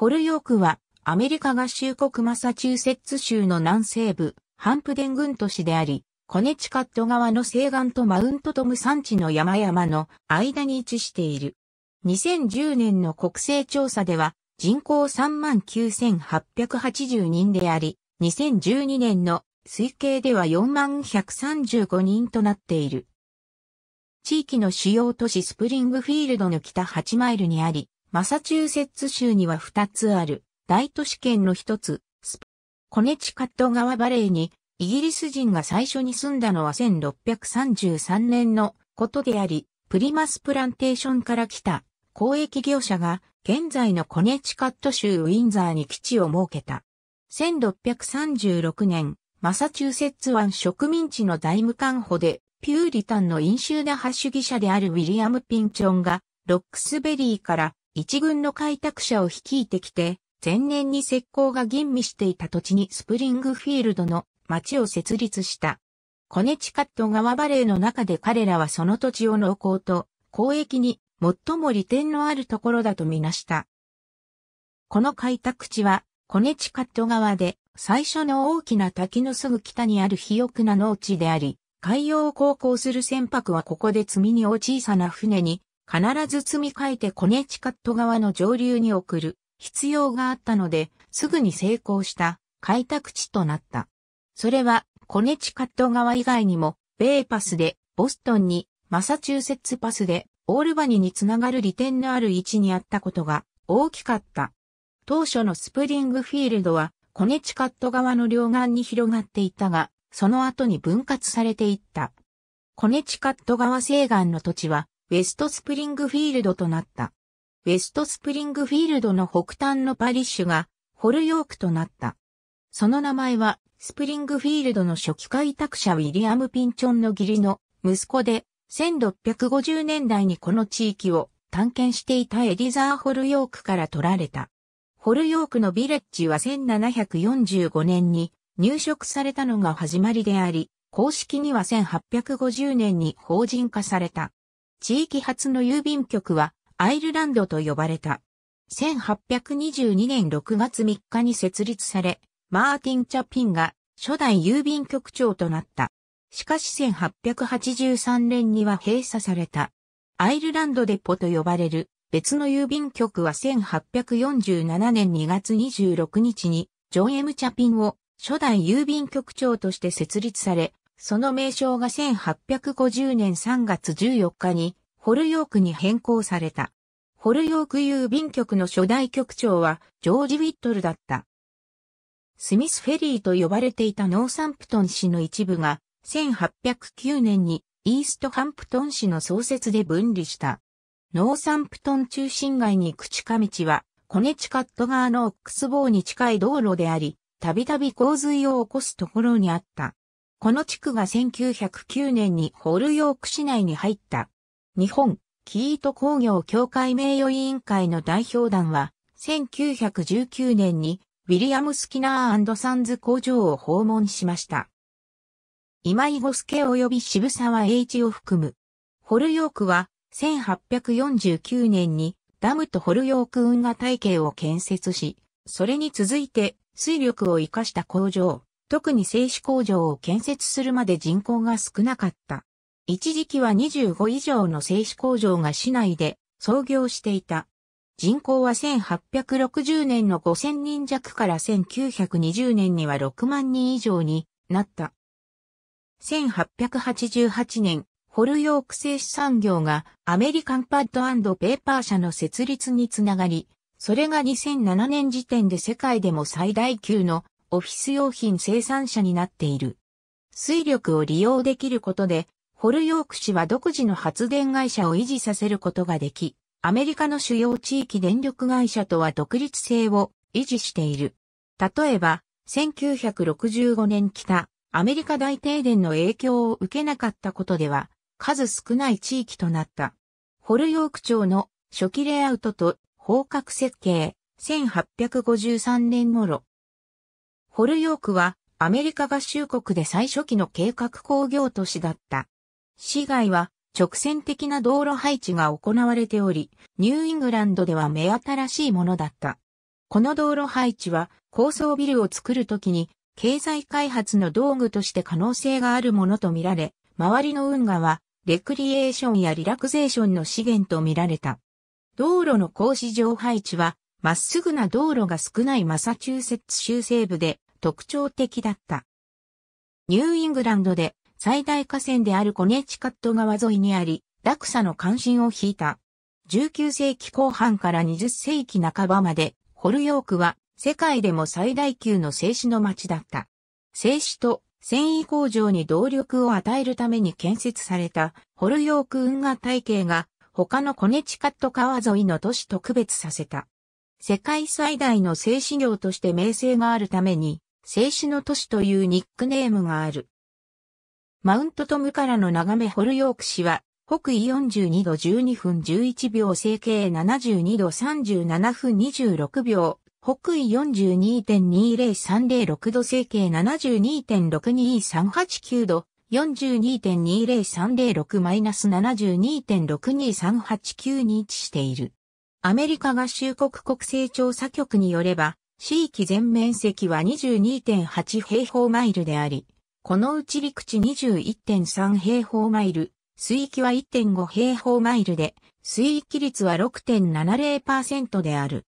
ホルヨークは、アメリカ合衆国マサチューセッツ州の南西部、ハンプデン郡都市であり、コネチカット側の西岸とマウントトム山地の山々の間に位置している。2010年の国勢調査では、人口39,880人であり、2012年の推計では4135人となっている。地域の主要都市スプリングフィールドの北8マイルにあり、マサチューセッツ州には2つある、大都市圏の1つ、スプ。コネチカット川バレーに、イギリス人が最初に住んだのは1633年のことであり、プリマスプランテーションから来た公益業者が現在のコネチカット州ウィンザーに基地を設けた。1636年、マサチューセッツ湾植民地の財務官補で、ピューリタンの飲酒打派主義者であるウィリアム・ピンチョンが、ロックスベリーから一軍の開拓者を率いてきて、前年に石膏が吟味していた土地にスプリングフィールドの町を設立した。コネチカット川バレーの中で彼らはその土地を農耕と交易に最も利点のあるところだとみなした。この開拓地はコネチカット川で最初の大きな滝のすぐ北にある肥沃な農地であり、海洋を航行する船舶はここで積み荷を小さな船に必ず積み替えてコネチカット側の上流に送る必要があったので、すぐに成功した開拓地となった。それは、コネチカット側以外にも、ベイパスで、ボストンに、マサチューセッツパスで、オールバニにつながる利点のある位置にあったことが大きかった。当初のスプリングフィールドは、コネチカット側の両岸に広がっていたが、その後に分割されていった。コネチカット側西岸の土地は、ウェストスプリングフィールドとなった。ウェストスプリングフィールドの北端のパリッシュがホルヨークとなった。その名前はスプリングフィールドの初期開拓者ウィリアム・ピンチョンの義理の息子で1650年代にこの地域を探検していたエリザー・ホルヨークから取られた。ホルヨークのビレッジは1745年に入植されたのが始まりであり、公式には1850年に法人化された。地域発の郵便局はアイルランドと呼ばれた。1822年6月3日に設立され、マーティン・チャピンが初代郵便局長となった。しかし1883年には閉鎖された。アイルランドデポと呼ばれる別の郵便局は1847年2月26日にジョン・エム・チャピンを初代郵便局長として設立され、その名称が1850年3月14日にホルヨークに変更された。ホルヨーク郵便局の初代局長はジョージ・ウィットルだった。スミスフェリーと呼ばれていたノーサンプトン市の一部が1809年にイーストハンプトン市の創設で分離した。ノーサンプトン中心街に行く近道はコネチカット側のオックスボーに近い道路であり、たびたび洪水を起こすところにあった。この地区が1909年にホールヨーク市内に入った。日本、キート工業協会名誉委員会の代表団は、1919年にウィリアム・スキナーサンズ工場を訪問しました。今井五助及び渋沢栄一を含む。ホルヨークは1849年にダムとホルヨーク運河体系を建設し、それに続いて水力を活かした工場、特に製紙工場を建設するまで人口が少なかった。一時期は25以上の製紙工場が市内で創業していた。人口は1860年の5000人弱から1920年には6万人以上になった。1888年、ホルヨーク製紙産業がアメリカンパッドペーパー社の設立につながり、それが2007年時点で世界でも最大級のオフィス用品生産者になっている。水力を利用できることで、ホルヨーク市は独自の発電会社を維持させることができ、アメリカの主要地域電力会社とは独立性を維持している。例えば、1965年北、アメリカ大停電の影響を受けなかったことでは、数少ない地域となった。ホルヨーク町の初期レイアウトと方角設計、1853年頃、ホルヨークはアメリカ合衆国で最初期の計画工業都市だった。市街は直線的な道路配置が行われており、ニューイングランドでは目新しいものだった。この道路配置は高層ビルを作るときに経済開発の道具として可能性があるものとみられ、周りの運河はレクリエーションやリラクゼーションの資源とみられた。道路の格子状配置はまっすぐな道路が少ないマサチューセッツ州西部で特徴的だった。ニューイングランドで最大河川であるコネチカット川沿いにあり、落差の関心を引いた。19世紀後半から20世紀半ばまで、ホルヨークは世界でも最大級の製紙の町だった。製紙と繊維工場に動力を与えるために建設されたホルヨーク運河体系が他のコネチカット川沿いの都市と区別させた。世界最大の製紙業として名声があるために、製紙の都市というニックネームがある。マウントトムからの眺めホルヨーク市は、北緯42度12分11秒、西形72度37分26秒、北緯42.20306度、西形72.62389度、42.20306-72.62389に位置している。アメリカ合衆国国勢調査局によれば、地域全面積は22.8平方マイルであり、このうち陸地21.3平方マイル、水域は1.5平方マイルで、水域率は6.70%である。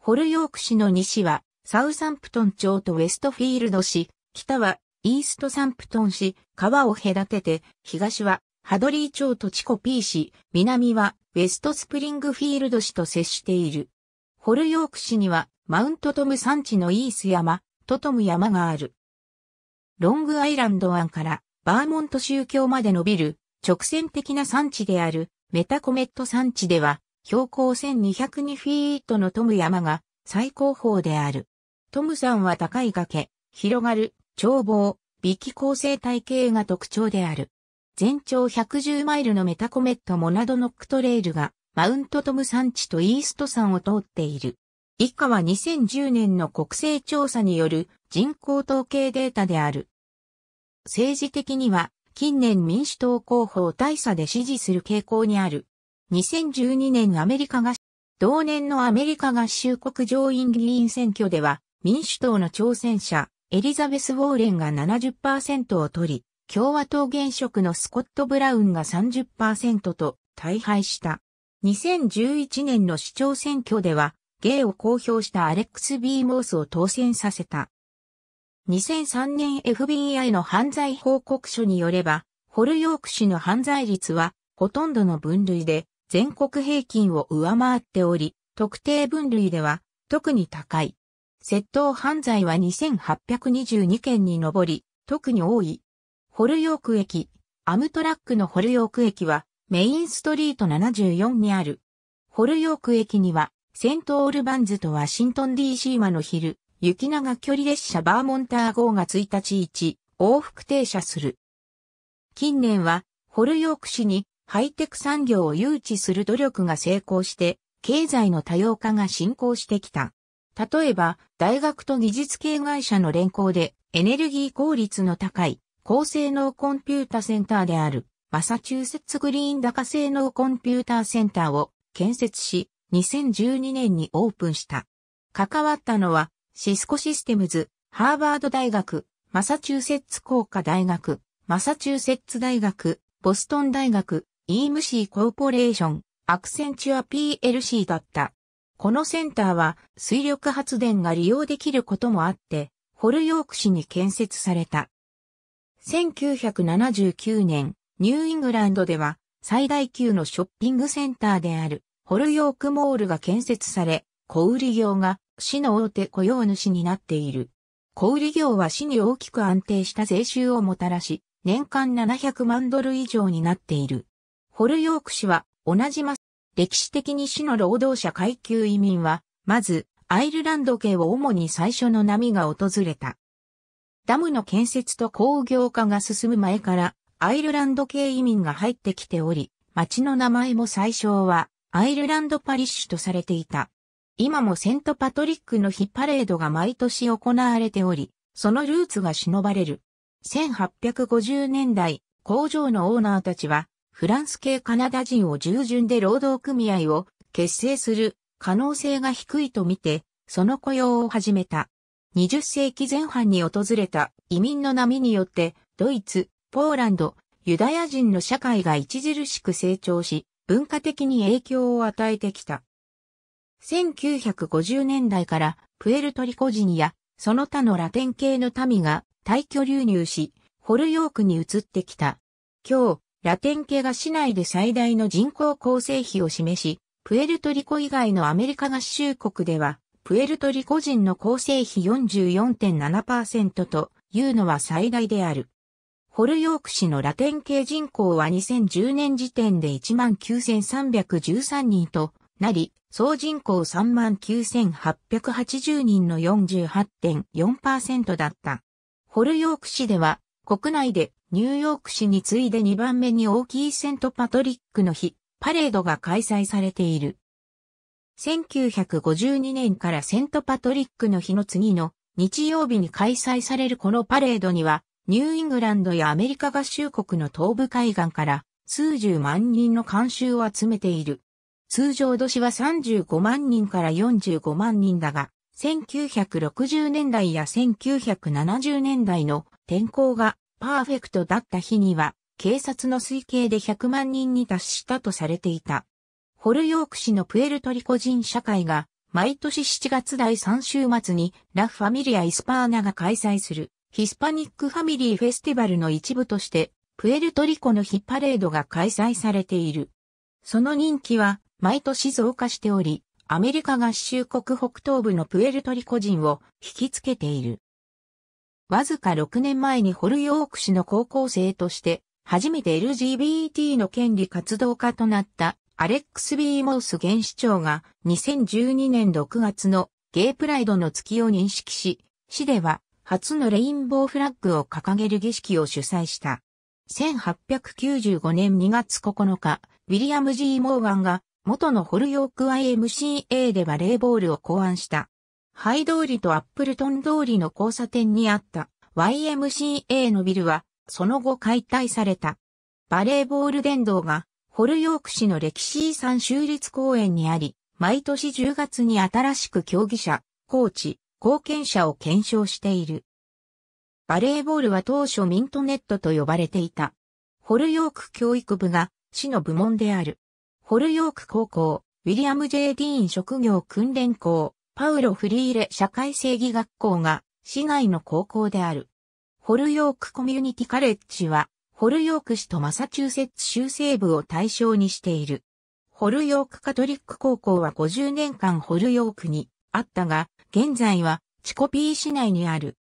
ホルヨーク市の西は、サウサンプトン町とウェストフィールド市、北は、イーストサンプトン市、川を隔てて、東は、ハドリー町とチコピー市、南は、ウェストスプリングフィールド市と接している。ホルヨーク市には、マウントトム山地のイース山、トトム山がある。ロングアイランド湾からバーモント宗教まで伸びる直線的な山地であるメタコメット山地では標高1202フィートのトム山が最高峰である。トム山は高い崖、広がる、眺望、微気構成体系が特徴である。全長110マイルのメタコメットモナドノックトレイルが、マウントトム山地とイースト山を通っている。以下は2010年の国勢調査による人口統計データである。政治的には、近年民主党候補を大差で支持する傾向にある。2012年アメリカ合同年のアメリカ合衆国上院議員選挙では、民主党の挑戦者、エリザベス・ウォーレンが70%を取り、共和党現職のスコット・ブラウンが30%と大敗した。2011年の市長選挙では、ゲイを公表したアレックス・ビー・モースを当選させた。2003年 FBI の犯罪報告書によれば、ホルヨーク市の犯罪率は、ほとんどの分類で、全国平均を上回っており、特定分類では、特に高い。窃盗犯罪は2822件に上り、特に多いホルヨーク駅、アムトラックのホルヨーク駅は、メインストリート74にある。ホルヨーク駅には、セントオールバンズとワシントン DC 間の昼、雪長距離列車バーモンター号が1日1往復停車する。近年は、ホルヨーク市にハイテク産業を誘致する努力が成功して、経済の多様化が進行してきた。例えば、大学と技術系会社の連行で、エネルギー効率の高い高性能コンピュータセンターである、マサチューセッツグリーン高性能コンピュータセンターを建設し、2012年にオープンした。関わったのは、シスコシステムズ、ハーバード大学、マサチューセッツ工科大学、マサチューセッツ大学、ボストン大学、イームシーコーポレーション、アクセンチュア PLC だった。このセンターは水力発電が利用できることもあって、ホルヨーク市に建設された。1979年、ニューイングランドでは最大級のショッピングセンターであるホルヨークモールが建設され、小売業が市の大手雇用主になっている。小売業は市に大きく安定した税収をもたらし、年間700万ドル以上になっている。ホルヨーク市は同じます。歴史的に市の労働者階級移民は、まずアイルランド系を主に最初の波が訪れた。ダムの建設と工業化が進む前からアイルランド系移民が入ってきており、町の名前も最初はアイルランドパリッシュとされていた。今もセントパトリックの日パレードが毎年行われており、そのルーツが忍ばれる。1850年代、工場のオーナーたちは、フランス系カナダ人を従順で労働組合を結成する可能性が低いとみて、その雇用を始めた。20世紀前半に訪れた移民の波によって、ドイツ、ポーランド、ユダヤ人の社会が著しく成長し、文化的に影響を与えてきた。1950年代からプエルトリコ人やその他のラテン系の民が大挙流入し、ホルヨークに移ってきた。今日、ラテン系が市内で最大の人口構成比を示し、プエルトリコ以外のアメリカ合衆国ではプエルトリコ人の構成比44.7%というのは最大である。ホルヨーク市のラテン系人口は2010年時点で19,313人となり、総人口39,880人の48.4%だった。ホルヨーク市では国内でニューヨーク市に次いで2番目に大きいセントパトリックの日、パレードが開催されている。1952年からセントパトリックの日の次の日曜日に開催されるこのパレードには、ニューイングランドやアメリカ合衆国の東部海岸から数十万人の観衆を集めている。通常年は35万人から45万人だが、1960年代や1970年代の天候がパーフェクトだった日には、警察の推計で100万人に達したとされていた。ホルヨーク市のプエルトリコ人社会が、毎年7月第3週末にラ・フファミリア・イスパーナが開催するヒスパニックファミリーフェスティバルの一部としてプエルトリコのヒパレードが開催されている。その人気は毎年増加しており、アメリカ合衆国北東部のプエルトリコ人を引きつけている。わずか6年前にホルヨーク市の高校生として初めて LGBT の権利活動家となったアレックス・ビー・モース現市長が2012年6月のゲイプライドの月を認識し、市では初のレインボーフラッグを掲げる儀式を主催した。1895年2月9日、ウィリアム・ G・ モーガンが元のホルヨーク YMCA でバレーボールを考案した。ハイ通りとアップルトン通りの交差点にあった YMCA のビルはその後解体された。バレーボール殿堂がホルヨーク市の歴史遺産州立公園にあり、毎年10月に新しく競技者、コーチ、貢献者を検証している。バレーボールは当初ミントネットと呼ばれていた。ホルヨーク教育部が市の部門である。ホルヨーク高校、ウィリアム・ J・ ディーン職業訓練校、パウロ・フリーレ社会正義学校が市内の高校である。ホルヨークコミュニティカレッジはホルヨーク市とマサチューセッツ州西部を対象にしている。ホルヨークカトリック高校は50年間ホルヨークにあったが、現在はチコピー市内にある。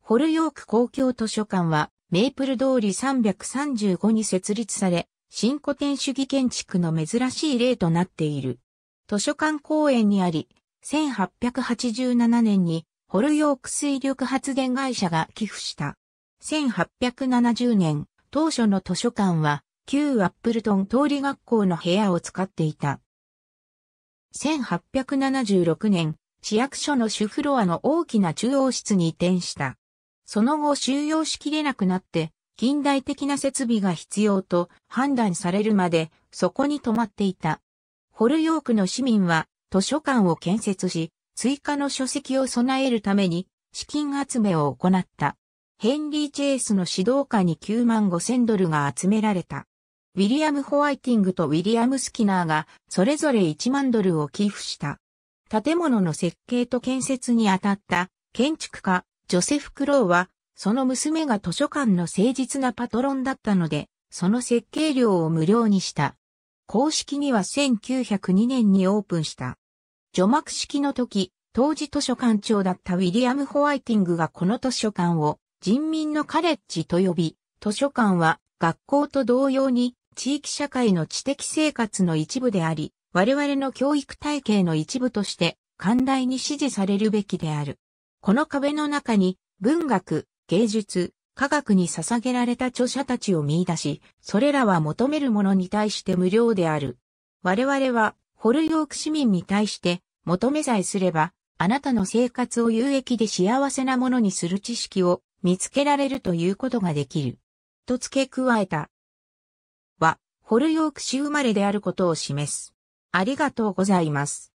ホルヨーク公共図書館はメープル通り335に設立され、新古典主義建築の珍しい例となっている。図書館公園にあり、1887年にホルヨーク水力発電会社が寄付した。1870年、当初の図書館は、旧アップルトン通り学校の部屋を使っていた。1876年、市役所の主フロアの大きな中央室に移転した。その後収容しきれなくなって、近代的な設備が必要と判断されるまで、そこに泊まっていた。ホルヨークの市民は図書館を建設し、追加の書籍を備えるために資金集めを行った。ヘンリー・チェイスの指導下に9万5千ドルが集められた。ウィリアム・ホワイティングとウィリアム・スキナーがそれぞれ1万ドルを寄付した。建物の設計と建設にあたった建築家ジョセフ・クローはその娘が図書館の誠実なパトロンだったのでその設計料を無料にした。公式には1902年にオープンした。除幕式の時、当時図書館長だったウィリアム・ホワイティングがこの図書館を人民のカレッジと呼び、図書館は学校と同様に地域社会の知的生活の一部であり、我々の教育体系の一部として寛大に支持されるべきである。この壁の中に文学、芸術、科学に捧げられた著者たちを見出し、それらは求めるものに対して無料である。我々は、ホルヨーク市民に対して、求めさえすれば、あなたの生活を有益で幸せなものにする知識を見つけられるということができる。と付け加えた。は、ホルヨーク市生まれであることを示す。ありがとうございます。